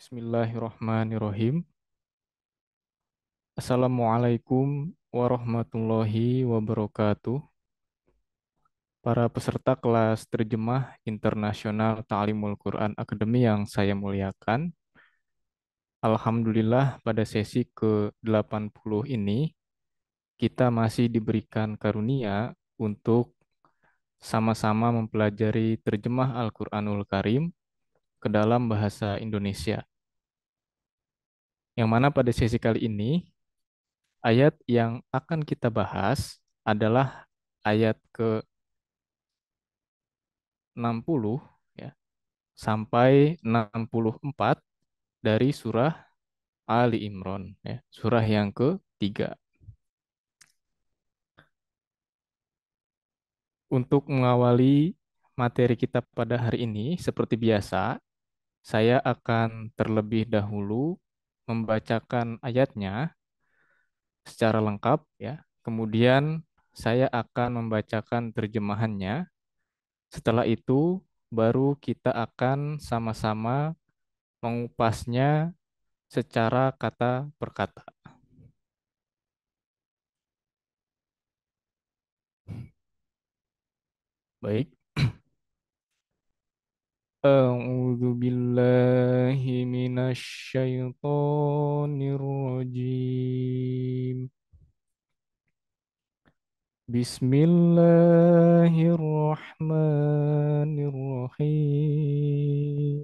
Bismillahirrahmanirrahim. Assalamualaikum warahmatullahi wabarakatuh. Para peserta kelas terjemah internasional Ta'limul Quran Akademi yang saya muliakan, Alhamdulillah pada sesi ke-80 ini, kita masih diberikan karunia untuk sama-sama mempelajari terjemah Al-Quranul Karim ke dalam bahasa Indonesia. Yang mana pada sesi kali ini, ayat yang akan kita bahas adalah ayat ke 60 ya, sampai 64 dari surah Ali Imran, ya, surah yang ke ke-3 Untuk mengawali materi kita pada hari ini, seperti biasa, saya akan terlebih dahulu membacakan ayatnya secara lengkap ya. Kemudian saya akan membacakan terjemahannya. Setelah itu baru kita akan sama-sama mengupasnya secara kata per kata. Baik. أعوذ بالله من الشيطان الرجيم بسم الله الرحمن الرحيم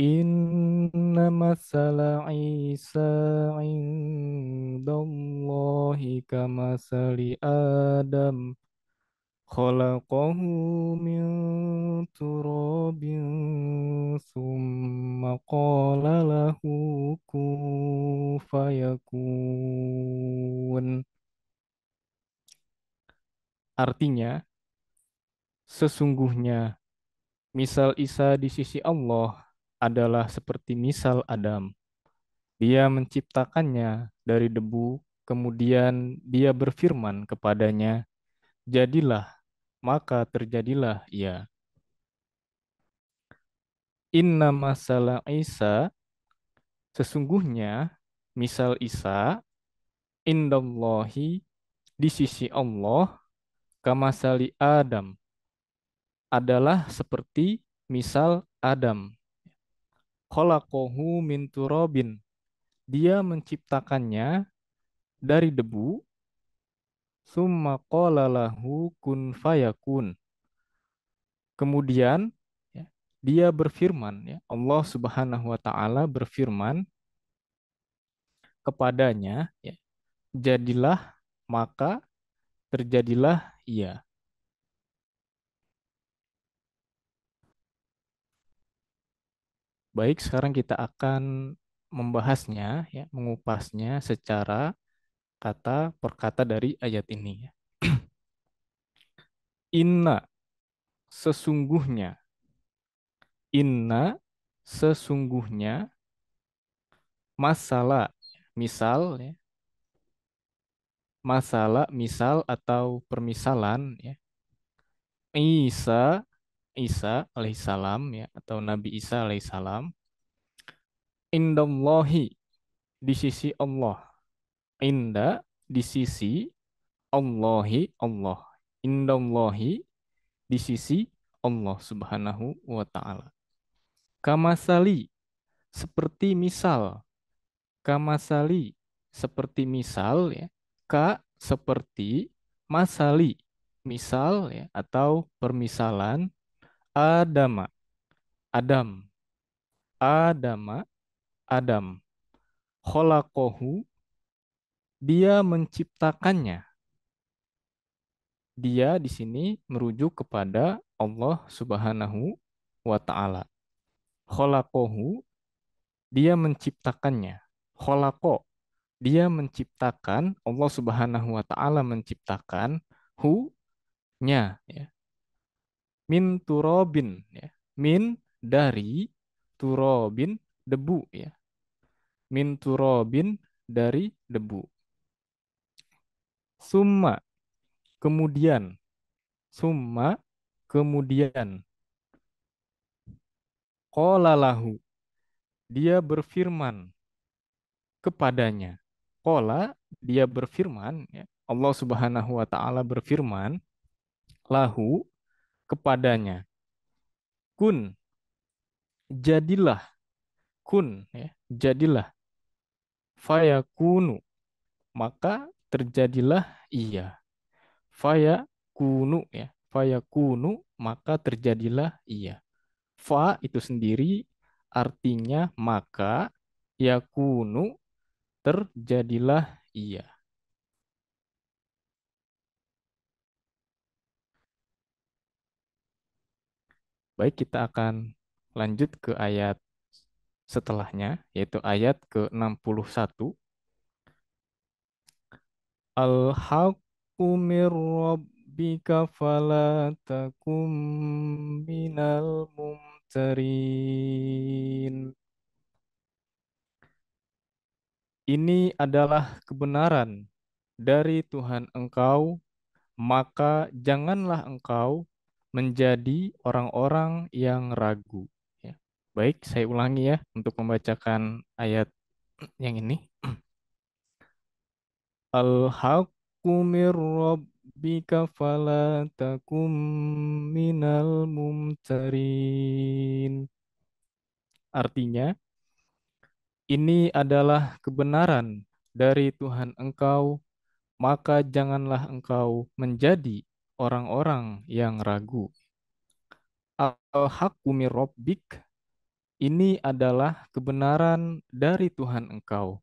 إن مثل عيسى عند الله كمثل آدم خلقه من تراب ثم قال له كن Artinya, sesungguhnya misal Isa di sisi Allah adalah seperti misal Adam. Dia menciptakannya dari debu, kemudian dia berfirman kepadanya, "Jadilah maka terjadilah ia. Ya. Inna masalah Isa, sesungguhnya misal Isa, indallahi di sisi Allah, kamasali Adam, adalah seperti misal Adam. Kholakohu min Dia menciptakannya dari debu Summa qala kun fayakun. Kemudian ya, dia berfirman, ya, Allah Subhanahu wa taala berfirman kepadanya, ya, jadilah maka terjadilah ia. Baik, sekarang kita akan membahasnya, ya, mengupasnya secara kata per kata dari ayat ini. Ya. Inna sesungguhnya inna sesungguhnya masalah misal ya, masalah misal atau permisalan ya Isa Isa alaihissalam ya atau Nabi Isa alaihissalam indomlohi di sisi Allah inda di sisi Allahi Allah. Allahi di sisi Allah Subhanahu wa taala. Kamasali seperti misal. Kamasali seperti misal ya. Ka seperti masali misal ya atau permisalan Adama Adam Adama Adam kholakohu dia menciptakannya. Dia di sini merujuk kepada Allah Subhanahu wa taala. Kholakohu, dia menciptakannya. Kholako, dia menciptakan, Allah Subhanahu wa taala menciptakan hu-nya ya. Min turobin ya. Min dari turobin debu ya. Min turobin dari debu summa kemudian summa kemudian qala lahu dia berfirman kepadanya kola dia berfirman ya Allah Subhanahu wa taala berfirman lahu kepadanya kun jadilah kun ya jadilah fayakunu maka terjadilah ia. Faya kunu ya. Faya kunu maka terjadilah ia. Fa itu sendiri artinya maka ya kunu terjadilah ia. Baik, kita akan lanjut ke ayat setelahnya, yaitu ayat ke-61. Al-haqqu mir rabbika fala takum minal mumtarin. Ini adalah kebenaran dari Tuhan engkau, maka janganlah engkau menjadi orang-orang yang ragu. Ya, baik, saya ulangi ya untuk membacakan ayat yang ini. Al-haqqu mir rabbika fala takum minal mumtarin. Artinya, ini adalah kebenaran dari Tuhan engkau, maka janganlah engkau menjadi orang-orang yang ragu. Al-haqqu mir rabbik, ini adalah kebenaran dari Tuhan engkau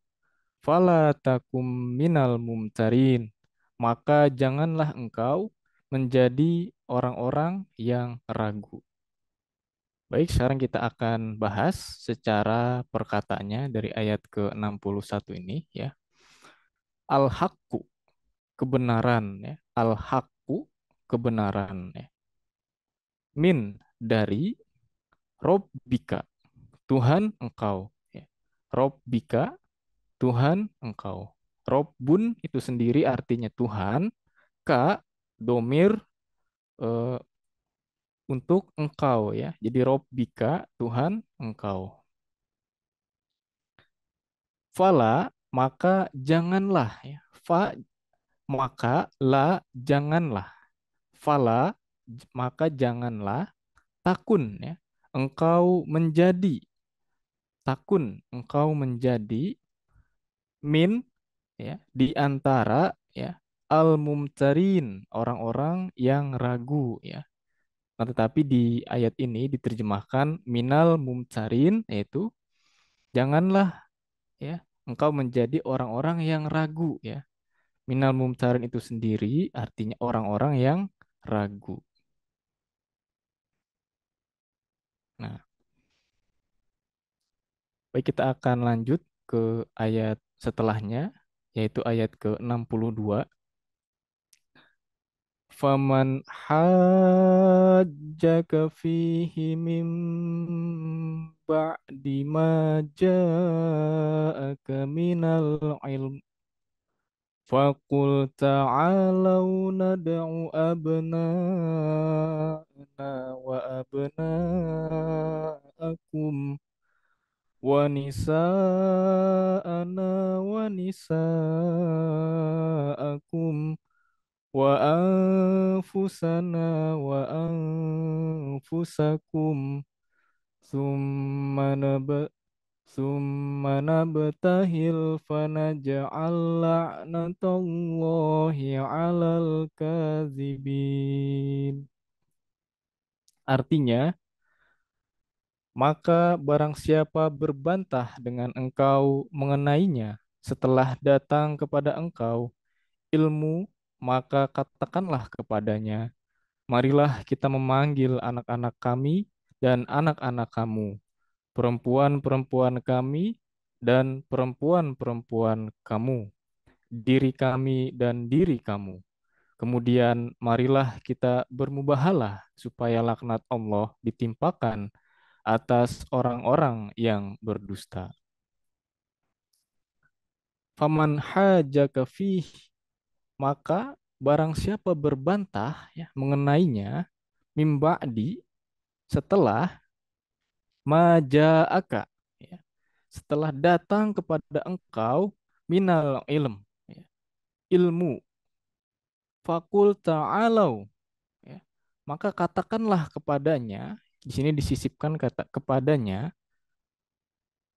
Fala takum minal mumtarin. Maka janganlah engkau menjadi orang-orang yang ragu. Baik, sekarang kita akan bahas secara perkataannya dari ayat ke-61 ini ya. Al-haqqu kebenaran ya. Al-haqqu kebenaran ya. Min dari Robbika Tuhan engkau ya. Robbika Tuhan engkau. Robun itu sendiri artinya Tuhan, ka domir e, untuk engkau ya. Jadi robbika Tuhan engkau. Fala maka janganlah ya. Fa maka la janganlah. Fala maka janganlah takun ya. Engkau menjadi takun, engkau menjadi min ya di antara ya al-mumtarin orang-orang yang ragu ya. Nah, tetapi di ayat ini diterjemahkan minal mumtarin yaitu janganlah ya engkau menjadi orang-orang yang ragu ya. Minal mumtarin itu sendiri artinya orang-orang yang ragu. Nah, baik kita akan lanjut ke ayat setelahnya yaitu ayat ke-62 faman hajjaka fihi mim ba'di ma ja'aka minal ilm فقل nad'u abna'ana wa abna'akum Wanisa ana wanisa akum wa anfusana wa anfusakum summa nabtahil fanaja'al la'natallahi 'alal kadzibin Artinya maka barang siapa berbantah dengan engkau mengenainya setelah datang kepada engkau ilmu, maka katakanlah kepadanya, Marilah kita memanggil anak-anak kami dan anak-anak kamu, perempuan-perempuan kami dan perempuan-perempuan kamu, diri kami dan diri kamu. Kemudian marilah kita bermubahalah supaya laknat Allah ditimpakan atas orang-orang yang berdusta. Faman hajaka fih, maka barang siapa berbantah ya, mengenainya di setelah maja'aka ya, setelah datang kepada engkau minal ilm ya, ilmu fakul alau, ya, maka katakanlah kepadanya di sini disisipkan kata kepadanya,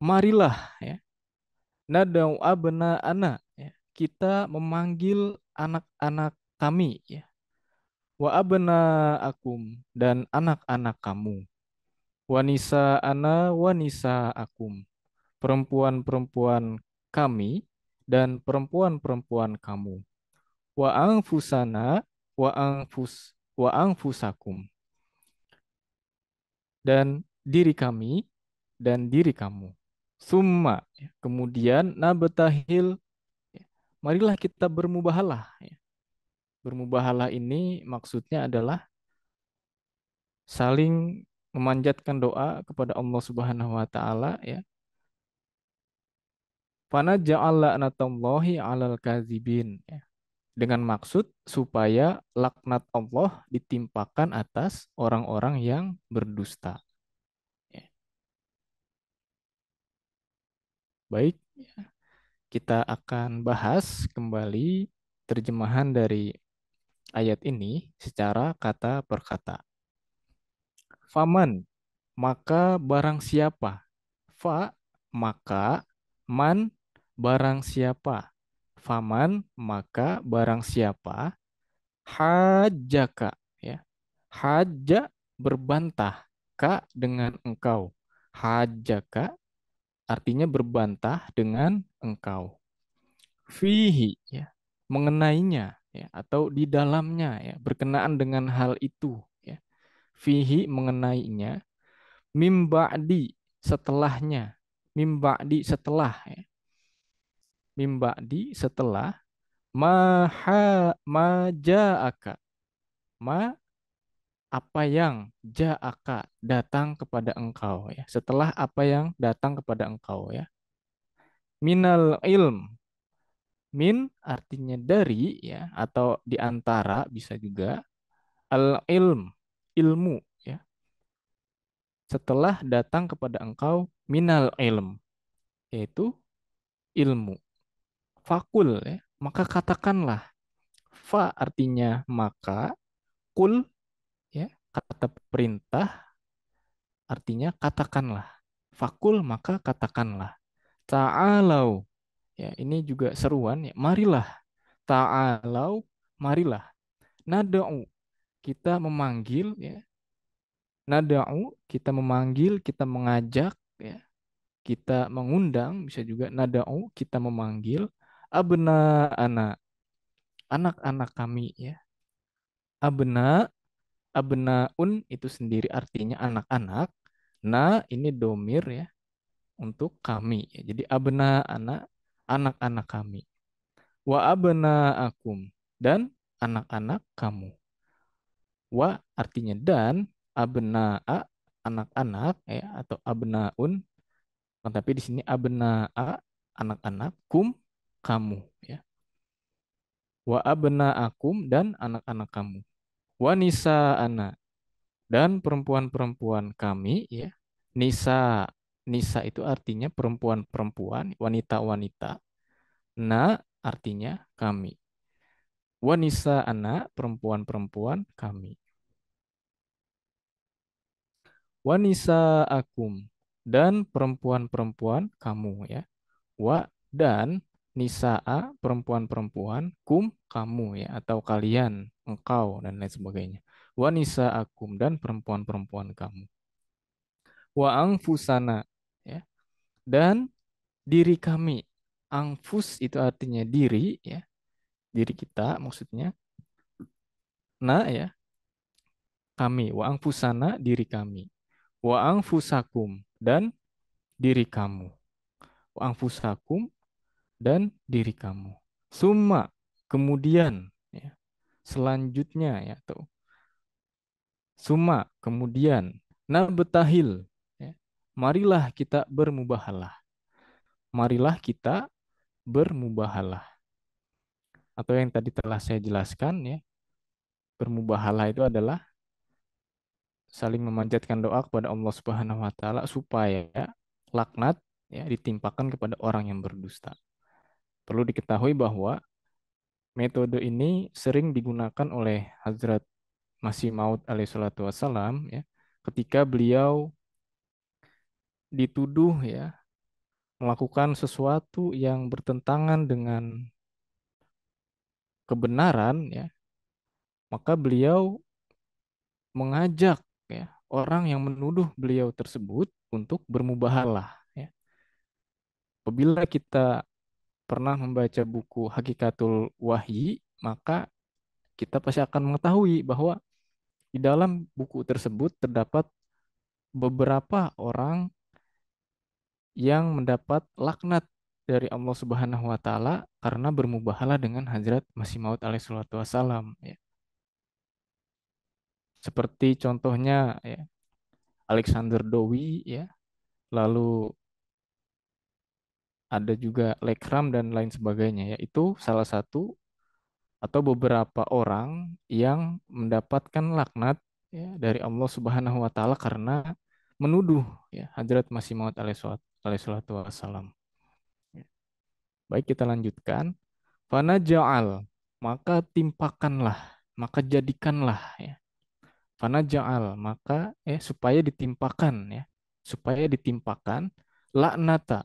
marilah ya. Nadau abna ana ya. Kita memanggil anak-anak kami ya. Wa abna akum dan anak-anak kamu. Wanisa ana wanisa akum. Perempuan-perempuan kami dan perempuan-perempuan kamu. Wa angfusana wa angfus wa angfusakum dan diri kami dan diri kamu. Summa, kemudian nabatahil marilah kita bermubahalah. Bermubahalah ini maksudnya adalah saling memanjatkan doa kepada Allah Subhanahu wa taala ya. Fana ja'alla alal kazibin ya dengan maksud supaya laknat Allah ditimpakan atas orang-orang yang berdusta. Ya. Baik, ya. kita akan bahas kembali terjemahan dari ayat ini secara kata per kata. Faman, maka barang siapa? Fa, maka, man, barang siapa? Faman maka barang siapa hajaka ya. Haja berbantah ka dengan engkau. Hajaka artinya berbantah dengan engkau. Fihi ya, mengenainya ya atau di dalamnya ya, berkenaan dengan hal itu ya. Fihi mengenainya di setelahnya. mimba di setelah ya mimba di setelah maha majaaka ma apa yang jaaka datang kepada engkau ya setelah apa yang datang kepada engkau ya minal ilm min artinya dari ya atau diantara bisa juga al ilm ilmu ya setelah datang kepada engkau minal ilm yaitu ilmu fakul ya, maka katakanlah fa artinya maka kul ya kata perintah artinya katakanlah fakul maka katakanlah ta'alau ya ini juga seruan ya marilah ta'alau marilah nada'u kita memanggil ya nada'u kita memanggil kita mengajak ya kita mengundang bisa juga nada'u kita memanggil abna anak anak-anak kami ya abna un itu sendiri artinya anak-anak na ini domir ya untuk kami ya. jadi abna anak anak-anak kami wa abna akum dan anak-anak kamu wa artinya dan a anak-anak ya atau un nah, tapi di sini a anak-anak kum kamu ya. Wa abna akum dan anak-anak kamu. Wa nisa ana dan perempuan-perempuan kami ya. Nisa nisa itu artinya perempuan-perempuan, wanita-wanita. Na artinya kami. Wanisa anak perempuan-perempuan kami. Wanisa nisa akum dan perempuan-perempuan kamu ya. Wa dan nisaa perempuan-perempuan kum kamu ya atau kalian engkau dan lain sebagainya wa nisaakum dan perempuan-perempuan kamu wa ang fusana ya dan diri kami ang fus itu artinya diri ya diri kita maksudnya na ya kami wa ang fusana diri kami wa ang fusakum dan diri kamu wa fusakum dan diri kamu. Suma kemudian ya, selanjutnya ya tuh. Suma kemudian nabtahil ya. Marilah kita bermubahalah. Marilah kita bermubahalah. Atau yang tadi telah saya jelaskan ya. Bermubahalah itu adalah saling memanjatkan doa kepada Allah Subhanahu wa taala supaya ya, laknat ya ditimpakan kepada orang yang berdusta. Perlu diketahui bahwa metode ini sering digunakan oleh Hazrat Masih Maud salatu wassalam ya, ketika beliau dituduh ya melakukan sesuatu yang bertentangan dengan kebenaran ya maka beliau mengajak ya orang yang menuduh beliau tersebut untuk bermubahalah ya apabila kita pernah membaca buku Hakikatul Wahyi, maka kita pasti akan mengetahui bahwa di dalam buku tersebut terdapat beberapa orang yang mendapat laknat dari Allah Subhanahu wa taala karena bermubahalah dengan Hazrat Masih Maut alaihi salatu wasalam ya. Seperti contohnya ya Alexander Dowie ya, lalu ada juga lekram dan lain sebagainya ya. Itu salah satu atau beberapa orang yang mendapatkan laknat ya, dari Allah Subhanahu wa taala karena menuduh ya Hadrat Masih Maud alaihi wassalam. Ya. Baik kita lanjutkan. Fana ja'al maka timpakanlah, maka jadikanlah ya. Fana ja'al maka eh supaya ditimpakan ya, supaya ditimpakan laknata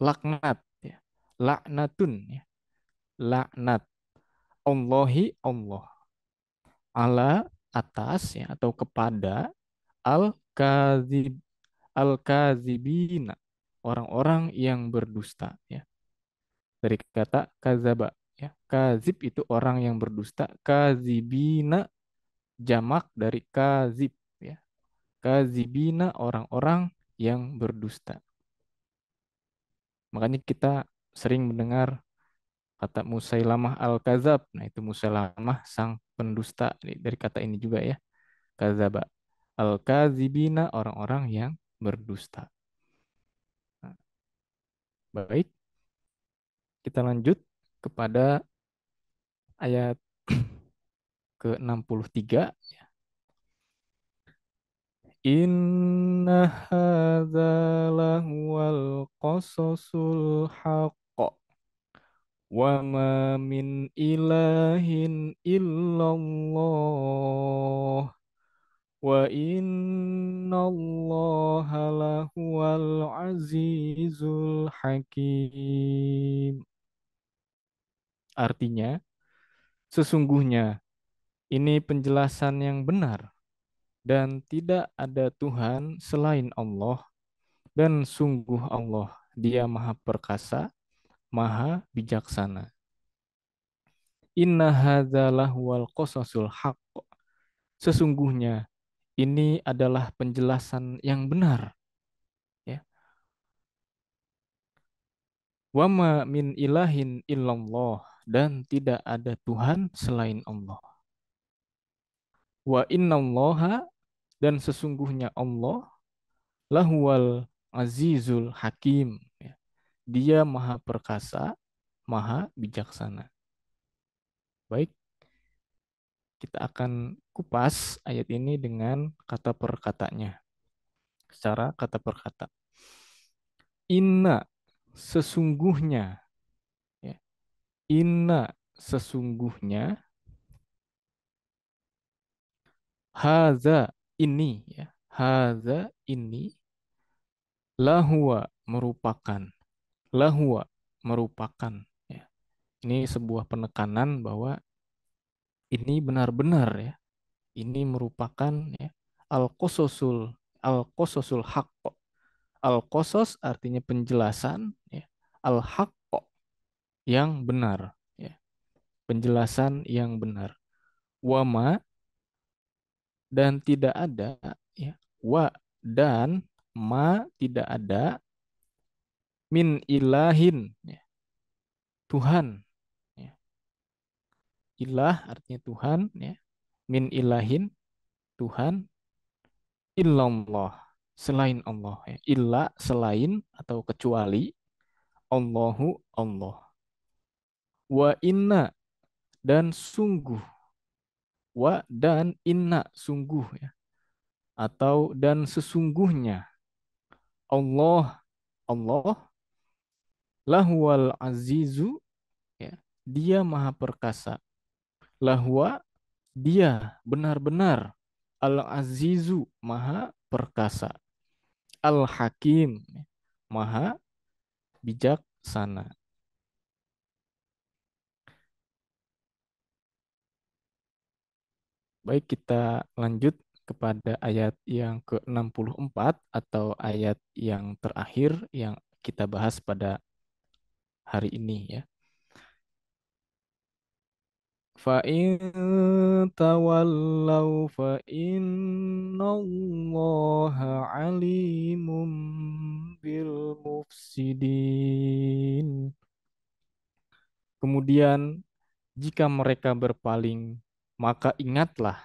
laknat ya. laknatun ya. laknat Allahi Allah ala atas ya atau kepada al kazib al kazibina orang-orang yang berdusta ya dari kata kazaba ya kazib itu orang yang berdusta kazibina jamak dari kazib ya kazibina orang-orang yang berdusta Makanya kita sering mendengar kata Musailamah al-Kazab. Nah, itu Musailamah sang pendusta dari kata ini juga ya. Kazaba. Al-Kazibina orang-orang yang berdusta. Nah, baik. Kita lanjut kepada ayat ke-63 ya Inna hadza lahuwal qasasul haqq wa ma min ilahin illallah wa innallaha lahuwal azizul hakim Artinya sesungguhnya ini penjelasan yang benar dan tidak ada Tuhan selain Allah, dan sungguh Allah, Dia Maha Perkasa, Maha Bijaksana. Inna hadzalah wal qasasul haq. Sesungguhnya ini adalah penjelasan yang benar. Ya. Wama min ilahin illallah dan tidak ada Tuhan selain Allah. Wa innallaha dan sesungguhnya Allah lahwal azizul hakim. Ya. Dia maha perkasa, maha bijaksana. Baik, kita akan kupas ayat ini dengan kata perkatanya Secara kata perkata. Inna sesungguhnya. Ya. Inna sesungguhnya. Haza ini ya. haza ini lahua merupakan lahua merupakan ya. Ini sebuah penekanan bahwa ini benar-benar ya. Ini merupakan ya al-qososul al-qososul haqq. Al-qosos artinya penjelasan ya. Al-haqq yang benar ya. Penjelasan yang benar. Wama dan tidak ada ya wa dan ma tidak ada min ilahin ya. Tuhan ya. ilah artinya Tuhan ya min ilahin Tuhan illallah selain Allah ya. illa selain atau kecuali Allahu Allah wa inna dan sungguh wa dan inna sungguh ya atau dan sesungguhnya Allah Allah lahwal azizu ya dia maha perkasa lahwa dia benar-benar al azizu maha perkasa al hakim maha bijaksana Baik, kita lanjut kepada ayat yang ke-64 atau ayat yang terakhir yang kita bahas pada hari ini ya. فَإِن تَوَلَّوْا فَإِنَّ اللَّهَ عَلِيمٌ بِالْمُفْسِدِينَ Kemudian, jika mereka berpaling maka ingatlah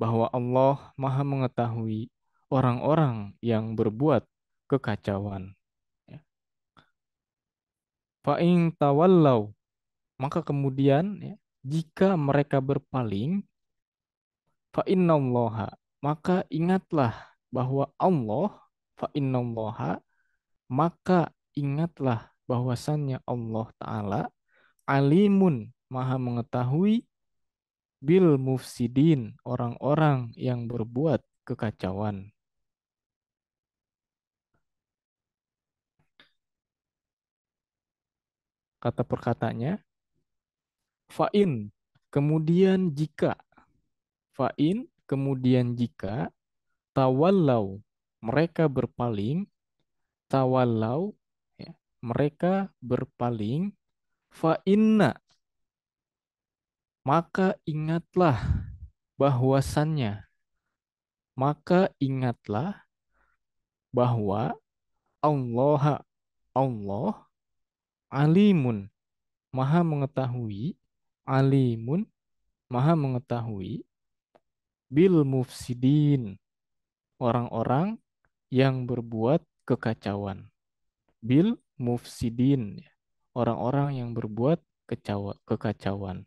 bahwa Allah Maha Mengetahui orang-orang yang berbuat kekacauan. Ya. Fa'ing tawallau, maka kemudian ya, jika mereka berpaling, fa'innallaha, maka ingatlah bahwa Allah, fa'innallaha, maka ingatlah bahwasannya Allah Ta'ala alimun maha mengetahui bil mufsidin, orang-orang yang berbuat kekacauan. Kata perkatanya, fa'in, kemudian jika, fa'in, kemudian jika, tawallau, mereka berpaling, tawallau, ya, mereka berpaling, fa'inna, maka ingatlah bahwasannya. Maka ingatlah bahwa Allah Allah alimun maha mengetahui alimun maha mengetahui bil mufsidin orang-orang yang berbuat kekacauan bil mufsidin orang-orang yang berbuat kekacauan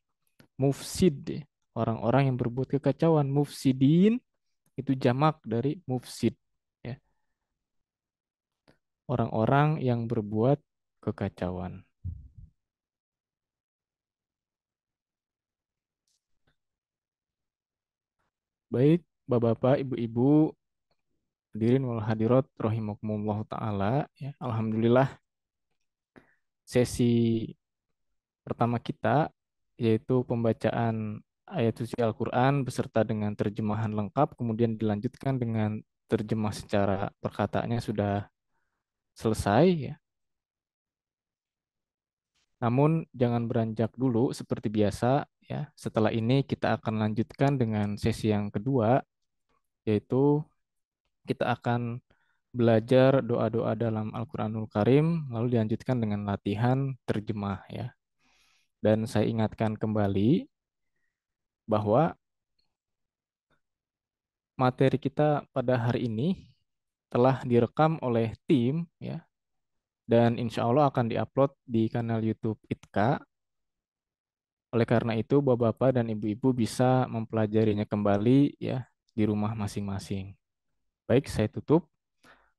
mufsid orang-orang yang berbuat kekacauan mufsidin itu jamak dari mufsid ya orang-orang yang berbuat kekacauan baik bapak-bapak ibu-ibu hadirin wal hadirat rahimakumullah taala ya alhamdulillah sesi pertama kita yaitu pembacaan ayat suci Al-Quran beserta dengan terjemahan lengkap, kemudian dilanjutkan dengan terjemah secara perkataannya sudah selesai. Ya. Namun jangan beranjak dulu seperti biasa ya. Setelah ini kita akan lanjutkan dengan sesi yang kedua yaitu kita akan belajar doa-doa dalam Al-Qur'anul Karim lalu dilanjutkan dengan latihan terjemah ya. Dan saya ingatkan kembali bahwa materi kita pada hari ini telah direkam oleh tim ya dan insya Allah akan diupload di kanal YouTube Itka. Oleh karena itu, bapak-bapak dan ibu-ibu bisa mempelajarinya kembali ya di rumah masing-masing. Baik, saya tutup.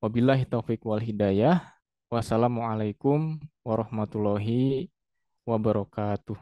Wabillahi taufik wal hidayah. Wassalamualaikum warahmatullahi wabarakatuh